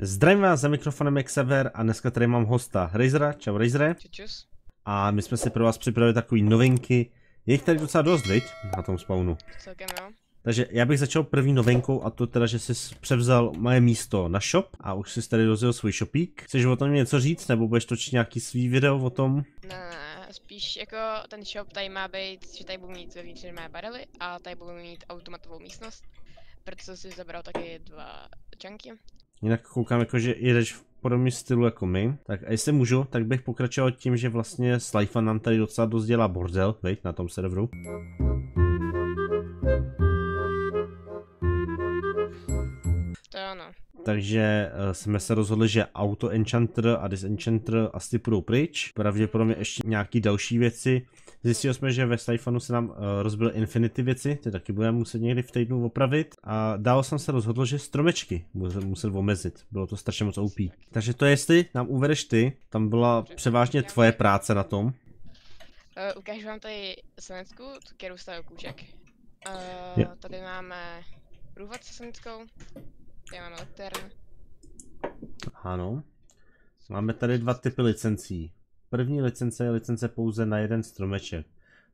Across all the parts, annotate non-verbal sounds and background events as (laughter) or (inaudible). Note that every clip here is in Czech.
Zdravím vás za mikrofonem Xaver a dneska tady mám hosta Razera. Čau Razere. A my jsme si pro vás připravili takové novinky. Je jich tady docela dost, viď? Na tom spawnu. Celkem jo. No. Takže já bych začal první novinkou a to teda, že jsi převzal moje místo na shop a už jsi tady rozjel svůj shopík. Chceš o tom něco říct nebo budeš točit nějaký svý video o tom? Ne, spíš jako ten shop tady má být, že tady budu mít vevnitř mé barely a tady budu mít automatovou místnost, protože jsem si zabral taky dva čanky Jinak koukám jako, že jedeš v podobném stylu jako my. Tak a jestli můžu, tak bych pokračoval tím, že vlastně Slyfan nám tady docela dost dělá bordel, veď, na tom serveru. To ano. Takže uh, jsme se rozhodli, že auto enchanter a disenchanter asi půjdou pryč. Pravděpodobně ještě nějaký další věci. Zjistili jsme, že ve Stifonu se nám eh, rozbily Infinity věci, ty taky budeme muset někdy v týdnu opravit. A dál jsem se rozhodl, že stromečky musel muset omezit. Bylo to strašně moc OP. Takže to jestli nám uvedeš ty, tam byla převážně tvoje práce na tom. Uh, ukážu vám tady senecku, kterou stavil kůžek. Uh, tady máme průvod se seneckou, tady máme lektern. Ano. Máme tady dva typy licencí. První licence je licence pouze na jeden stromeček.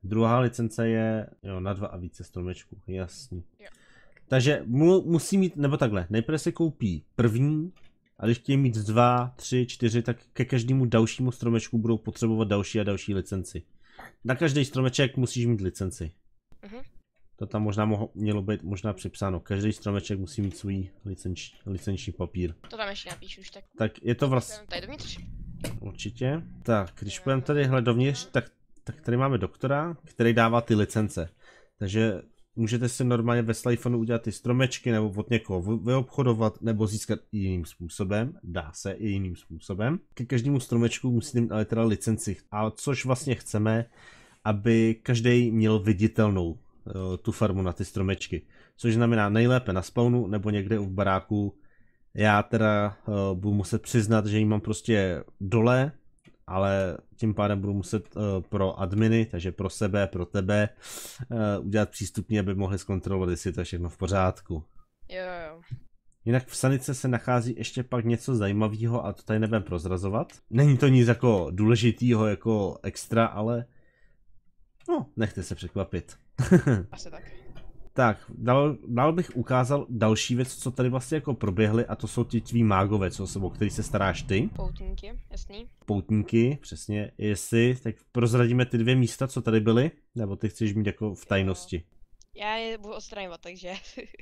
Druhá licence je jo, na dva a více stromečků, jasný. Jo. Takže mu, musí mít, nebo takhle, nejprve si koupí první, a když chtějí mít dva, tři, čtyři, tak ke každému dalšímu stromečku budou potřebovat další a další licenci. Na každý stromeček musíš mít licenci. Uh-huh. To tam možná moho, mělo být možná připsáno. Každý stromeček musí mít svůj licenč, licenční papír. To tam ještě napíšu už tak. Tak je to vlastně... Tady dovnitř? Určitě. Tak, když půjdeme tady hle dovnitř, tak, tak tady máme doktora, který dává ty licence. Takže můžete si normálně ve Slyphonu udělat ty stromečky nebo od někoho vyobchodovat nebo získat i jiným způsobem. Dá se i jiným způsobem. Ke každému stromečku musíte mít ale teda licenci. A což vlastně chceme, aby každý měl viditelnou eh, tu farmu na ty stromečky. Což znamená nejlépe na spawnu nebo někde v baráku já teda uh, budu muset přiznat, že ji mám prostě dole, ale tím pádem budu muset uh, pro adminy, takže pro sebe, pro tebe, uh, udělat přístupně, aby mohli zkontrolovat, jestli to je všechno v pořádku. Jo, jo. Jinak v sanice se nachází ještě pak něco zajímavého a to tady nebudem prozrazovat. Není to nic jako důležitýho, jako extra, ale no, nechte se překvapit. (laughs) Asi tak. Tak, dal dal bych ukázal další věc, co tady vlastně jako proběhly a to jsou ti tví mágové, co se, o který se staráš ty. Poutníky, jasný. Poutníky, přesně, jestli, tak prozradíme ty dvě místa, co tady byly, nebo ty chceš mít jako v tajnosti. Já je budu odstraňovat, takže.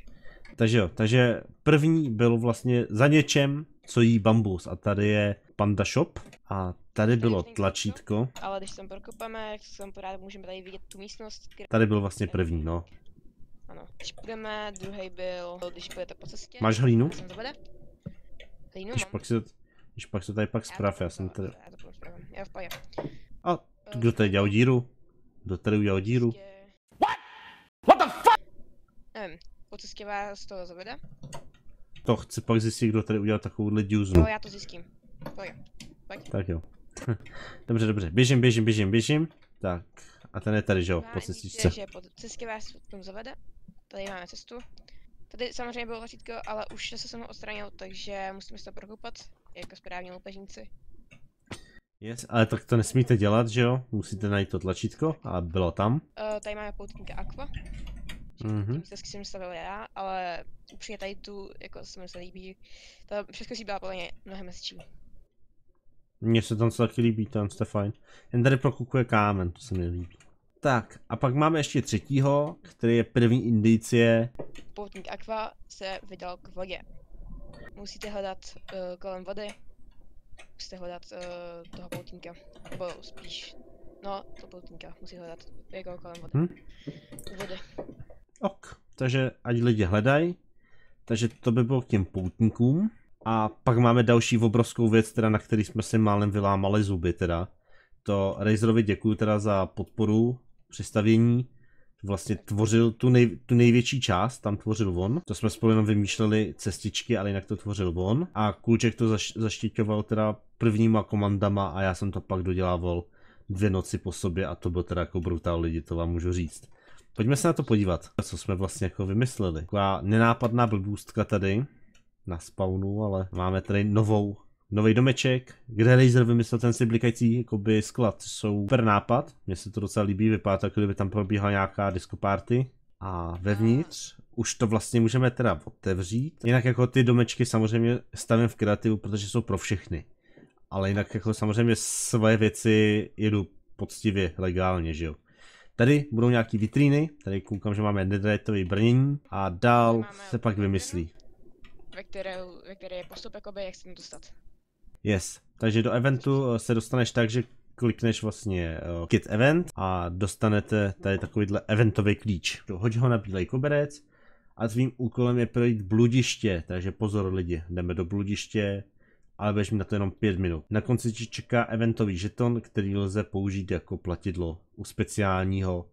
(laughs) takže jo, takže první byl vlastně za něčem, co jí bambus a tady je Panda Shop a tady bylo tlačítko. Ale když tam prokopeme, jak se tam pořád můžeme tady vidět tu místnost. Tady byl vlastně první, no. Ano. Když půjdeme, druhý byl, když půjdete po cestě. Máš hlínu? Hlínu když mám. pak, si to, když pak se tady pak zprav, já, já jsem tady. Já to spravím, já A eh, kdo tady dělal díru? Kdo tady udělal díru? What? What the fuck? Nevím, po cestě vás toho zavede? To chci pak zjistit, kdo tady udělal takovouhle džuznu. No, já to zjistím. Pojď. Pojď. Tak jo. (laughs) dobře, dobře, běžím, běžím, běžím, běžím. Tak, a ten je tady, že jo, po cestičce. Po cestě vás tom zavede? Tady máme cestu. Tady samozřejmě bylo tlačítko, ale už se jsem ho odstranil, takže musíme se to prokupat, jako správní loupežníci. Yes, ale tak to nesmíte dělat, že jo? Musíte najít to tlačítko a bylo tam. Uh, tady máme poutníka Aqua. Mm-hmm. jsem stavil já, ale upřímně tady tu, jako se mi se líbí, všechno si byla podle mě mnohem hezčí. Mně se tam taky líbí, tam jste fajn. Jen tady prokukuje kámen, to se mi líbí. Tak a pak máme ještě třetího, který je první indicie. Poutník Aqua se vydal k vodě. Musíte hledat uh, kolem vody, musíte hledat uh, toho poutníka, nebo spíš, no, to poutníka, musí hledat jako kolem vody. Hm? vody. Ok, takže ať lidi hledají, takže to by bylo k těm poutníkům. A pak máme další obrovskou věc, teda, na který jsme si málem vylámali zuby teda. To Razerovi děkuji teda za podporu přestavění vlastně tvořil tu, nej, tu největší část, tam tvořil on. To jsme spolu jenom vymýšleli cestičky, ale jinak to tvořil on. A Kůček to zaš, zaštiťoval teda prvníma komandama a já jsem to pak dodělával dvě noci po sobě a to byl teda jako brutál lidi, to vám můžu říct. Pojďme se na to podívat, co jsme vlastně jako vymysleli. Taková nenápadná blbůstka tady na spawnu, ale máme tady novou nový domeček, kde laser vymyslel ten si blikající jakoby, sklad. Jsou super nápad, mně se to docela líbí, vypadá to, jako kdyby tam probíhala nějaká disco party. A vevnitř už to vlastně můžeme teda otevřít. Jinak jako ty domečky samozřejmě stavím v kreativu, protože jsou pro všechny. Ale jinak jako samozřejmě své věci jedu poctivě, legálně, že jo. Tady budou nějaký vitríny, tady koukám, že máme nedrajetový brnění a dál se pak vymyslí. Ve které, ve které je postup, jakoby, jak se tam dostat. Yes. Takže do eventu eh, se dostaneš tak, že klikneš vlastně uh, Kit Event a dostanete tady takovýhle eventový klíč. Hoď ho na bílej koberec a tvým úkolem je projít bludiště, takže pozor lidi, jdeme do bludiště, ale budeš mi na to jenom 5 minut. Na konci ti čeká eventový žeton, který lze použít jako platidlo u speciálního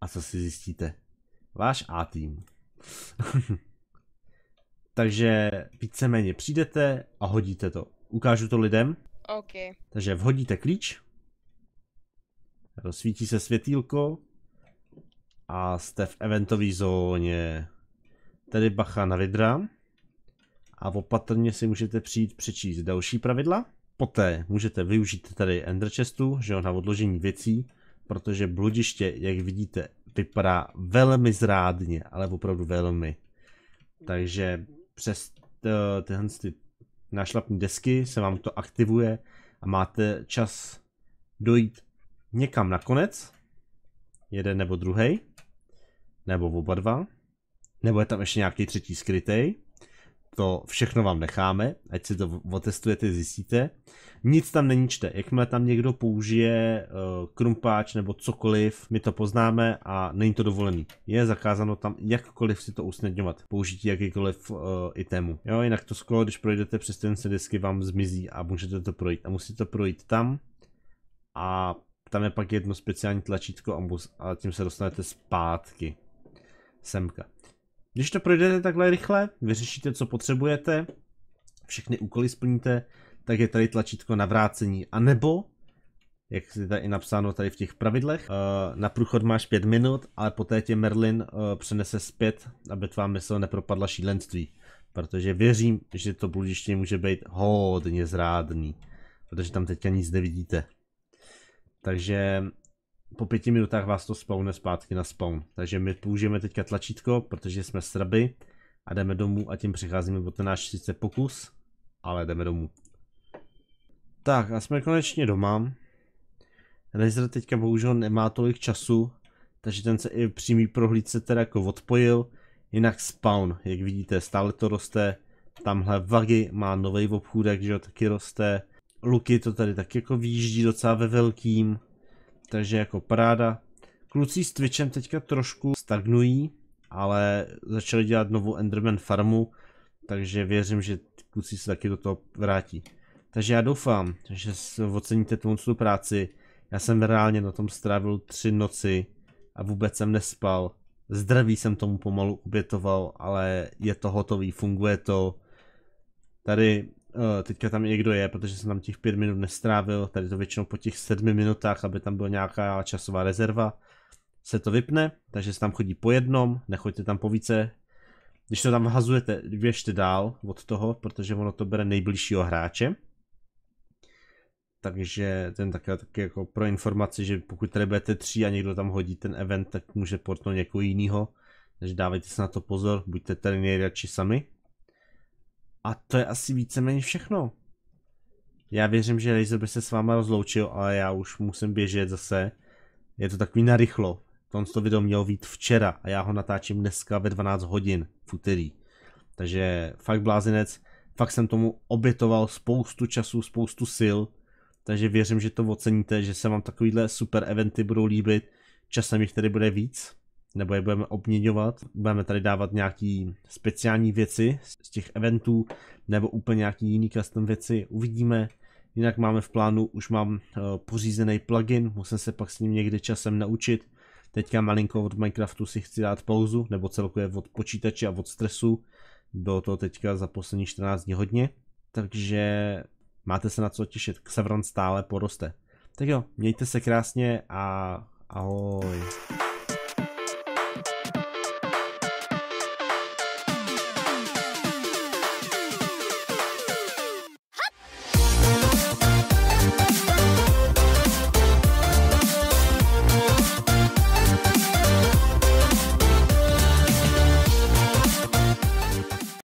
a co si zjistíte? Váš A-tým. (laughs) takže víceméně přijdete a hodíte to. Ukážu to lidem. OK. Takže vhodíte klíč. Rozsvítí se světýlko. A jste v eventové zóně. Tady bacha na vidra. A opatrně si můžete přijít přečíst další pravidla. Poté můžete využít tady Ender Chestu, že jo, na odložení věcí, protože bludiště, jak vidíte, vypadá velmi zrádně, ale opravdu velmi. Takže přes eh, tyhle na šlapní desky, se vám to aktivuje a máte čas dojít někam na konec, jeden nebo druhý, nebo oba dva, nebo je tam ještě nějaký třetí skrytej to všechno vám necháme, ať si to otestujete, zjistíte. Nic tam není čte. Jakmile tam někdo použije eh, krumpáč nebo cokoliv, my to poznáme a není to dovolený. Je zakázáno tam jakkoliv si to usnadňovat, použití jakýkoliv uh, eh, itemu. Jo, jinak to sklo, když projdete přes ten se disky, vám zmizí a můžete to projít. A musíte to projít tam a tam je pak jedno speciální tlačítko a tím se dostanete zpátky semka. Když to projdete takhle rychle, vyřešíte, co potřebujete, všechny úkoly splníte, tak je tady tlačítko na vrácení. A nebo, jak je tady napsáno tady v těch pravidlech, eh, na průchod máš 5 minut, ale poté tě Merlin eh, přenese zpět, aby tvá mysl nepropadla šílenství. Protože věřím, že to bludiště může být hodně zrádný, protože tam teďka nic nevidíte. Takže po pěti minutách vás to spawne zpátky na spawn. Takže my použijeme teďka tlačítko, protože jsme srby a jdeme domů a tím přecházíme o ten náš sice pokus, ale jdeme domů. Tak a jsme konečně doma. Razer teďka bohužel nemá tolik času, takže ten se i přímý prohlídce teda jako odpojil. Jinak spawn, jak vidíte, stále to roste. Tamhle Vagi má nový obchůdek, že jo, taky roste. Luky to tady taky jako výjíždí docela ve velkým takže jako paráda. Kluci s Twitchem teďka trošku stagnují, ale začali dělat novou Enderman farmu, takže věřím, že kluci se taky do toho vrátí. Takže já doufám, že oceníte tu práci. Já jsem reálně na tom strávil tři noci a vůbec jsem nespal. Zdraví jsem tomu pomalu obětoval, ale je to hotový, funguje to. Tady Eh, teďka tam někdo je, protože jsem tam těch pět minut nestrávil, tady to většinou po těch sedmi minutách, aby tam byla nějaká časová rezerva, se to vypne, takže se tam chodí po jednom, nechoďte tam po více, když to tam hazujete, běžte dál od toho, protože ono to bere nejbližšího hráče. Takže ten také, také jako pro informaci, že pokud tady budete tři a někdo tam hodí ten event, tak může portnout někoho jiného. Takže dávejte si na to pozor, buďte tady nejradši sami. A to je asi víceméně všechno. Já věřím, že Razer by se s váma rozloučil, ale já už musím běžet zase. Je to takový narychlo. Tohle to video mělo být včera a já ho natáčím dneska ve 12 hodin v úterý. Takže fakt blázinec, fakt jsem tomu obětoval spoustu času, spoustu sil, takže věřím, že to oceníte, že se vám takovýhle super eventy budou líbit, časem jich tedy bude víc nebo je budeme obměňovat, budeme tady dávat nějaký speciální věci z těch eventů, nebo úplně nějaký jiný custom věci, uvidíme. Jinak máme v plánu, už mám eh, pořízený plugin, musím se pak s ním někdy časem naučit. Teďka malinko od Minecraftu si chci dát pauzu, nebo celkově od počítače a od stresu. Bylo to teďka za poslední 14 dní hodně, takže máte se na co těšit, Xavron stále poroste. Tak jo, mějte se krásně a ahoj.